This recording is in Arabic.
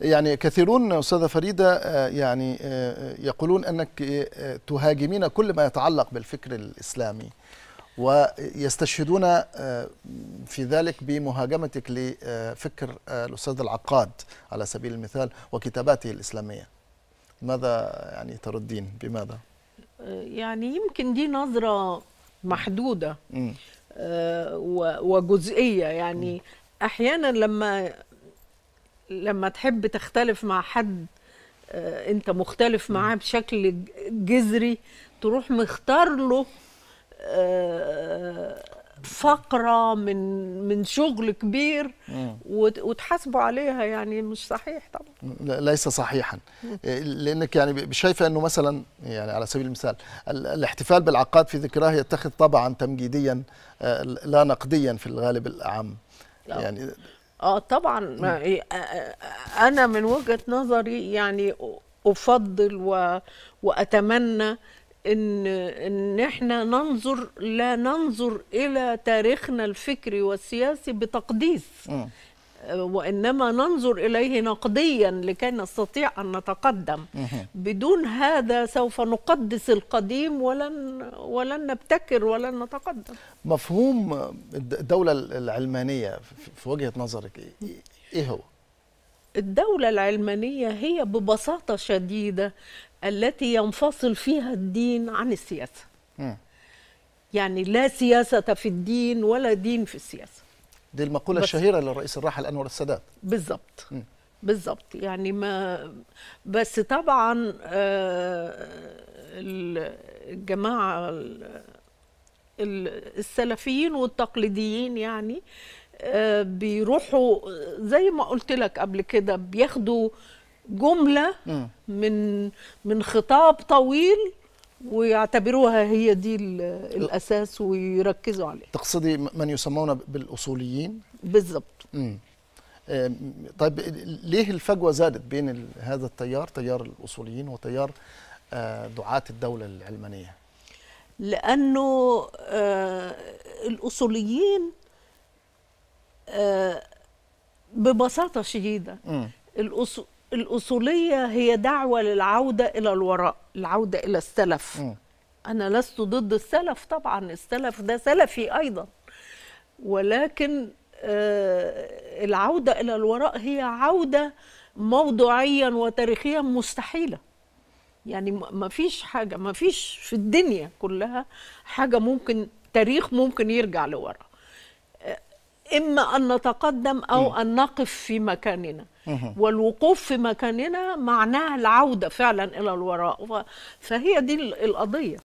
يعني كثيرون استاذه فريده آه، يعني آه، آه، يقولون انك تهاجمين كل ما يتعلق بالفكر الاسلامي ويستشهدون في ذلك بمهاجمتك لفكر الاستاذ العقاد على سبيل المثال وكتاباته الاسلاميه ماذا يعني تردين بماذا يعني يمكن دي نظره محدوده وجزئيه يعني احيانا لما لما تحب تختلف مع حد آه، انت مختلف معاه بشكل جذري تروح مختار له آه، فقره من من شغل كبير وتحاسبه عليها يعني مش صحيح طبعا ليس صحيحا آه، لانك يعني شايفه انه مثلا يعني على سبيل المثال الاحتفال بالعقاد في ذكراه يتخذ طبعا تمجيديا لا نقديا في الغالب العام يعني اه طبعا م. إيه، انا من وجهه نظري يعني افضل و... واتمنى ان ان احنا ننظر لا ننظر الى تاريخنا الفكري والسياسي بتقديس م. وإنما ننظر إليه نقديا لكي نستطيع أن نتقدم بدون هذا سوف نقدس القديم ولن, ولن نبتكر ولن نتقدم مفهوم الدولة العلمانية في وجهة نظرك إيه هو؟ الدولة العلمانية هي ببساطة شديدة التي ينفصل فيها الدين عن السياسة يعني لا سياسة في الدين ولا دين في السياسة دي المقولة الشهيرة للرئيس الراحل أنور السادات بالظبط بالظبط يعني ما بس طبعا آه، الجماعة السلفيين والتقليديين يعني آه، بيروحوا زي ما قلت لك قبل كده بياخدوا جملة من من خطاب طويل ويعتبروها هي دي الاساس ويركزوا عليها تقصدي من يسمون بالاصوليين بالظبط طيب ليه الفجوه زادت بين هذا التيار تيار الاصوليين وتيار آه، دعاه الدوله العلمانيه لانه آه، الاصوليين آه، ببساطه شديده الأصول الأصولية هي دعوة للعودة إلى الوراء العودة إلى السلف م. أنا لست ضد السلف طبعا السلف ده سلفي أيضا ولكن آه العودة إلى الوراء هي عودة موضوعيا وتاريخيا مستحيلة يعني ما فيش حاجة ما فيش في الدنيا كلها حاجة ممكن تاريخ ممكن يرجع لورا إما أن نتقدم أو أن نقف في مكاننا والوقوف في مكاننا معناه العودة فعلا إلى الوراء فهي دي القضية